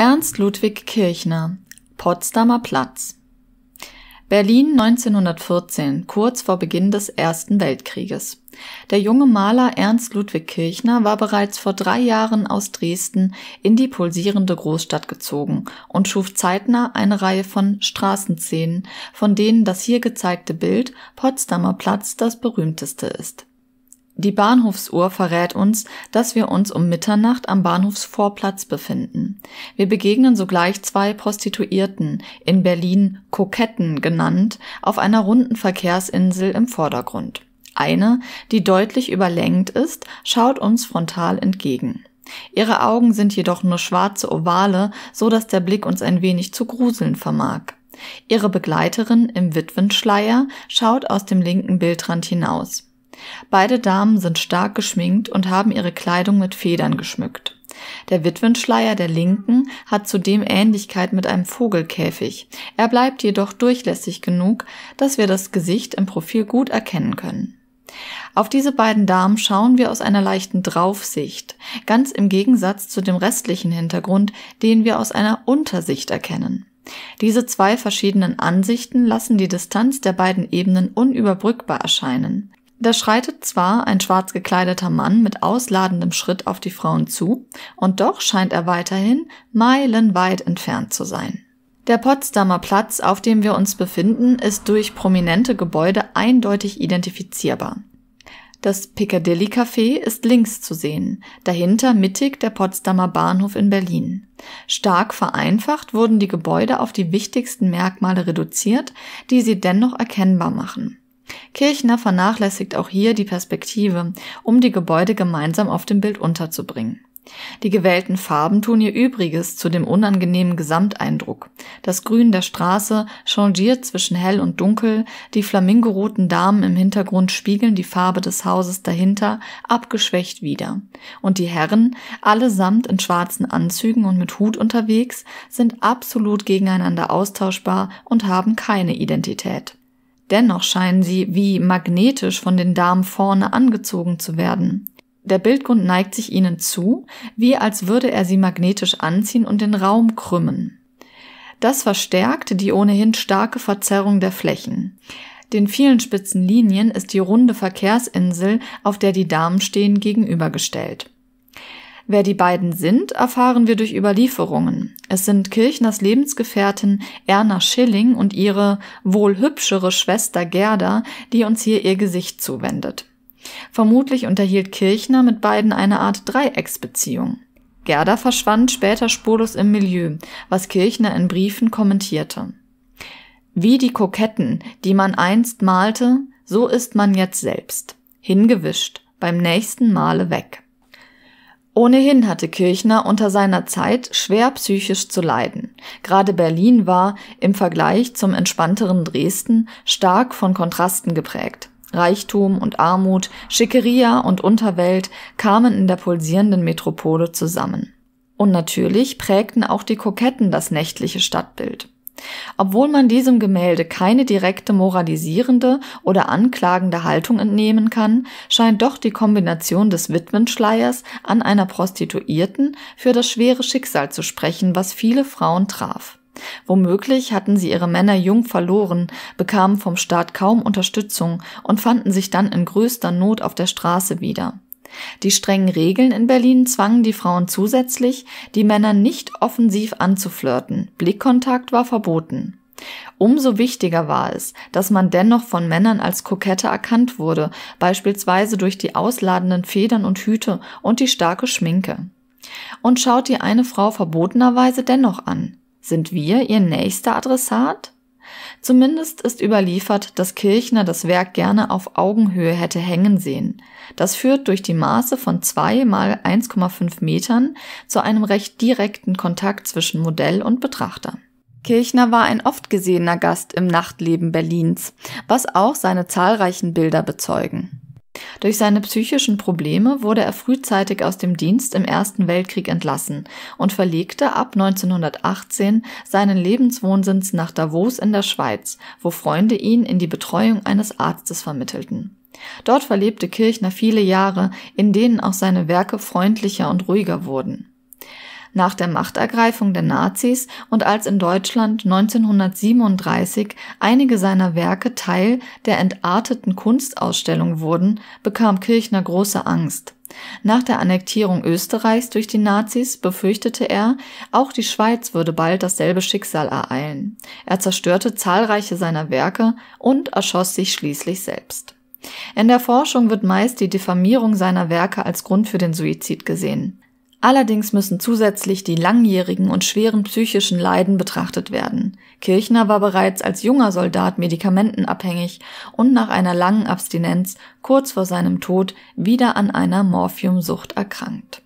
Ernst Ludwig Kirchner, Potsdamer Platz Berlin 1914, kurz vor Beginn des Ersten Weltkrieges. Der junge Maler Ernst Ludwig Kirchner war bereits vor drei Jahren aus Dresden in die pulsierende Großstadt gezogen und schuf zeitnah eine Reihe von Straßenszenen, von denen das hier gezeigte Bild Potsdamer Platz das berühmteste ist die Bahnhofsuhr verrät uns, dass wir uns um Mitternacht am Bahnhofsvorplatz befinden. Wir begegnen sogleich zwei Prostituierten, in Berlin Koketten genannt, auf einer runden Verkehrsinsel im Vordergrund. Eine, die deutlich überlängt ist, schaut uns frontal entgegen. Ihre Augen sind jedoch nur schwarze Ovale, so dass der Blick uns ein wenig zu gruseln vermag. Ihre Begleiterin im Witwenschleier schaut aus dem linken Bildrand hinaus. Beide Damen sind stark geschminkt und haben ihre Kleidung mit Federn geschmückt. Der Witwenschleier der Linken hat zudem Ähnlichkeit mit einem Vogelkäfig. Er bleibt jedoch durchlässig genug, dass wir das Gesicht im Profil gut erkennen können. Auf diese beiden Damen schauen wir aus einer leichten Draufsicht, ganz im Gegensatz zu dem restlichen Hintergrund, den wir aus einer Untersicht erkennen. Diese zwei verschiedenen Ansichten lassen die Distanz der beiden Ebenen unüberbrückbar erscheinen. Da schreitet zwar ein schwarz gekleideter Mann mit ausladendem Schritt auf die Frauen zu, und doch scheint er weiterhin meilenweit entfernt zu sein. Der Potsdamer Platz, auf dem wir uns befinden, ist durch prominente Gebäude eindeutig identifizierbar. Das Piccadilly Café ist links zu sehen, dahinter mittig der Potsdamer Bahnhof in Berlin. Stark vereinfacht wurden die Gebäude auf die wichtigsten Merkmale reduziert, die sie dennoch erkennbar machen. Kirchner vernachlässigt auch hier die Perspektive, um die Gebäude gemeinsam auf dem Bild unterzubringen. Die gewählten Farben tun ihr Übriges zu dem unangenehmen Gesamteindruck. Das Grün der Straße changiert zwischen hell und dunkel, die flamingoroten Damen im Hintergrund spiegeln die Farbe des Hauses dahinter abgeschwächt wieder. Und die Herren, allesamt in schwarzen Anzügen und mit Hut unterwegs, sind absolut gegeneinander austauschbar und haben keine Identität. Dennoch scheinen sie wie magnetisch von den Damen vorne angezogen zu werden. Der Bildgrund neigt sich ihnen zu, wie als würde er sie magnetisch anziehen und den Raum krümmen. Das verstärkt die ohnehin starke Verzerrung der Flächen. Den vielen spitzen Linien ist die runde Verkehrsinsel, auf der die Damen stehen, gegenübergestellt. Wer die beiden sind, erfahren wir durch Überlieferungen. Es sind Kirchners Lebensgefährtin Erna Schilling und ihre wohl hübschere Schwester Gerda, die uns hier ihr Gesicht zuwendet. Vermutlich unterhielt Kirchner mit beiden eine Art Dreiecksbeziehung. Gerda verschwand später spurlos im Milieu, was Kirchner in Briefen kommentierte. Wie die Koketten, die man einst malte, so ist man jetzt selbst. Hingewischt, beim nächsten Male weg. Ohnehin hatte Kirchner unter seiner Zeit schwer psychisch zu leiden. Gerade Berlin war im Vergleich zum entspannteren Dresden stark von Kontrasten geprägt. Reichtum und Armut, Schickeria und Unterwelt kamen in der pulsierenden Metropole zusammen. Und natürlich prägten auch die Koketten das nächtliche Stadtbild. Obwohl man diesem Gemälde keine direkte moralisierende oder anklagende Haltung entnehmen kann, scheint doch die Kombination des Witwenschleiers an einer Prostituierten für das schwere Schicksal zu sprechen, was viele Frauen traf. Womöglich hatten sie ihre Männer jung verloren, bekamen vom Staat kaum Unterstützung und fanden sich dann in größter Not auf der Straße wieder. Die strengen Regeln in Berlin zwangen die Frauen zusätzlich, die Männer nicht offensiv anzuflirten. Blickkontakt war verboten. Umso wichtiger war es, dass man dennoch von Männern als Kokette erkannt wurde, beispielsweise durch die ausladenden Federn und Hüte und die starke Schminke. Und schaut die eine Frau verbotenerweise dennoch an. Sind wir ihr nächster Adressat? Zumindest ist überliefert, dass Kirchner das Werk gerne auf Augenhöhe hätte hängen sehen. Das führt durch die Maße von 2 mal 1,5 Metern zu einem recht direkten Kontakt zwischen Modell und Betrachter. Kirchner war ein oft gesehener Gast im Nachtleben Berlins, was auch seine zahlreichen Bilder bezeugen. Durch seine psychischen Probleme wurde er frühzeitig aus dem Dienst im Ersten Weltkrieg entlassen und verlegte ab 1918 seinen Lebenswohnsitz nach Davos in der Schweiz, wo Freunde ihn in die Betreuung eines Arztes vermittelten. Dort verlebte Kirchner viele Jahre, in denen auch seine Werke freundlicher und ruhiger wurden nach der Machtergreifung der Nazis und als in Deutschland 1937 einige seiner Werke Teil der entarteten Kunstausstellung wurden, bekam Kirchner große Angst. Nach der Annektierung Österreichs durch die Nazis befürchtete er, auch die Schweiz würde bald dasselbe Schicksal ereilen. Er zerstörte zahlreiche seiner Werke und erschoss sich schließlich selbst. In der Forschung wird meist die Diffamierung seiner Werke als Grund für den Suizid gesehen. Allerdings müssen zusätzlich die langjährigen und schweren psychischen Leiden betrachtet werden. Kirchner war bereits als junger Soldat medikamentenabhängig und nach einer langen Abstinenz kurz vor seinem Tod wieder an einer Morphiumsucht erkrankt